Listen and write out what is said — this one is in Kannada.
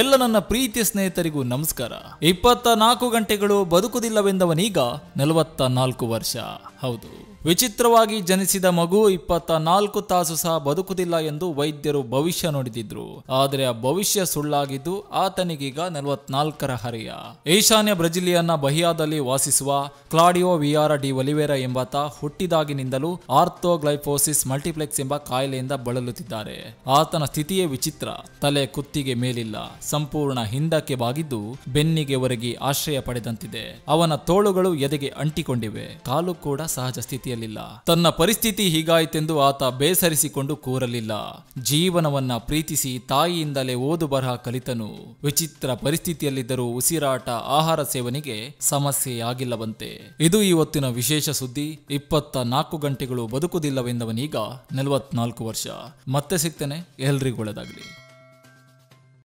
ಎಲ್ಲ ನನ್ನ ಪ್ರೀತಿಯ ಸ್ನೇಹಿತರಿಗೂ ನಮಸ್ಕಾರ ಇಪ್ಪತ್ತ ನಾಲ್ಕು ಗಂಟೆಗಳು ಬದುಕುದಿಲ್ಲವೆಂದವನೀಗ ನಲವತ್ತ ನಾಲ್ಕು ವರ್ಷ ಹೌದು ವಿಚಿತ್ರವಾಗಿ ಜನಿಸಿದ ಮಗು ಇಪ್ಪತ್ತ ನಾಲ್ಕು ತಾಸು ಸಹ ಬದುಕುದಿಲ್ಲ ಎಂದು ವೈದ್ಯರು ಭವಿಷ್ಯ ನೋಡಿದ್ರು ಆದರೆ ಆ ಭವಿಷ್ಯ ಸುಳ್ಳಾಗಿದ್ದು ಆತನಿಗೀಗ ನಲವತ್ನಾಲ್ಕರ ಹರಿಯ ಈಶಾನ್ಯ ಬ್ರೆಜಿಲಿಯನ್ನ ಬಹಿಯಾದಲ್ಲಿ ವಾಸಿಸುವ ಕ್ಲಾಡಿಯೋ ವಿಆರ್ ಡಿ ಒಲಿವೇರಾ ಎಂಬಾತ ಹುಟ್ಟಿದಾಗಿನಿಂದಲೂ ಆರ್ಥೋಗ್ಲೈಫೋಸಿಸ್ ಮಲ್ಟಿಪ್ಲೆಕ್ಸ್ ಎಂಬ ಕಾಯಿಲೆಯಿಂದ ಬಳಲುತ್ತಿದ್ದಾರೆ ಆತನ ಸ್ಥಿತಿಯೇ ವಿಚಿತ್ರ ತಲೆ ಕುತ್ತಿಗೆ ಮೇಲಿಲ್ಲ ಸಂಪೂರ್ಣ ಹಿಂದಕ್ಕೆ ಬಾಗಿದ್ದು ಬೆನ್ನಿಗೆ ಒರಗಿ ಆಶ್ರಯ ಪಡೆದಂತಿದೆ ಅವನ ತೋಳುಗಳು ಎದೆಗೆ ಅಂಟಿಕೊಂಡಿವೆ ಕಾಲು ಕೂಡ ಸಹಜ ಸ್ಥಿತಿ ಪರಿಸ್ಥಿತಿಯಲ್ಲಿಲ್ಲ ತನ್ನ ಪರಿಸ್ಥಿತಿ ಹೀಗಾಯಿತೆಂದು ಆತ ಬೇಸರಿಸಿಕೊಂಡು ಕೂರಲಿಲ್ಲ ಜೀವನವನ್ನ ಪ್ರೀತಿಸಿ ತಾಯಿಯಿಂದಲೇ ಓದು ಬರಹ ಕಲಿತನು ವಿಚಿತ್ರ ಪರಿಸ್ಥಿತಿಯಲ್ಲಿದ್ದರೂ ಉಸಿರಾಟ ಆಹಾರ ಸೇವನೆಗೆ ಸಮಸ್ಯೆಯಾಗಿಲ್ಲವಂತೆ ಇದು ಇವತ್ತಿನ ವಿಶೇಷ ಸುದ್ದಿ ಇಪ್ಪತ್ತ ನಾಲ್ಕು ಗಂಟೆಗಳು ಬದುಕುದಿಲ್ಲವೆಂದವನೀಗ ನಲವತ್ನಾಲ್ಕು ವರ್ಷ ಮತ್ತೆ ಸಿಗ್ತೇನೆ ಎಲ್ರಿಗೂ ಒಳ್ಳೆದಾಗ್ಲಿ